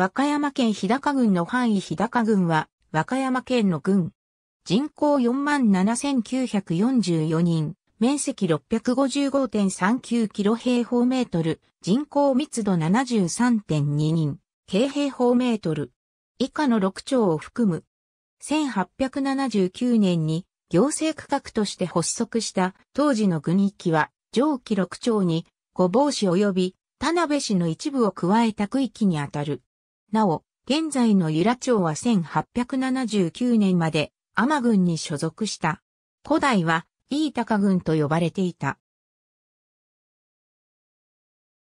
和歌山県日高郡の範囲日高郡は、和歌山県の郡。人口47,944人、面積655.39キロ平方メートル、人口密度73.2人、京平方メートル。以下の6町を含む。1879年に行政区画として発足した当時の郡域は、上記6町に、御坊市及び田辺市の一部を加えた区域にあたる。なお、現在の由良町は1879年まで天郡に所属した。古代は、飯高郡と呼ばれていた。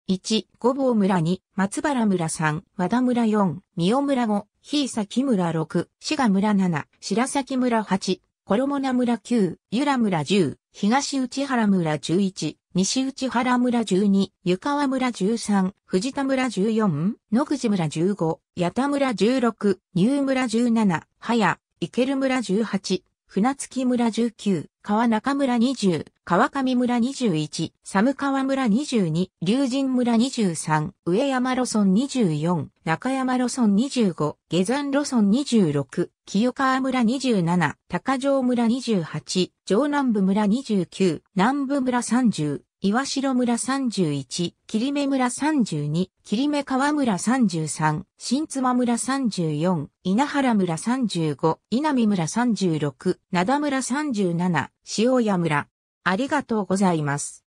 1、五房村2、松原村3、和田村4、三尾村5、日崎村6、滋賀村7、白崎村8、衣名村9、由良村10、東内原村11、西内原村12、湯川村13、藤田村14、野口村15、八田村16、入村17、早、池村18、船月村19、川中村20、川上村21、寒川村22、龍神村23、上山路村24、中山路村25、下山路村26、清川村27、高城村28、城南部村29、南部村30、岩城村31、霧目村32、霧目川村33、新妻村34、稲原村35、稲見村36、灘村37、塩屋村。ありがとうございます。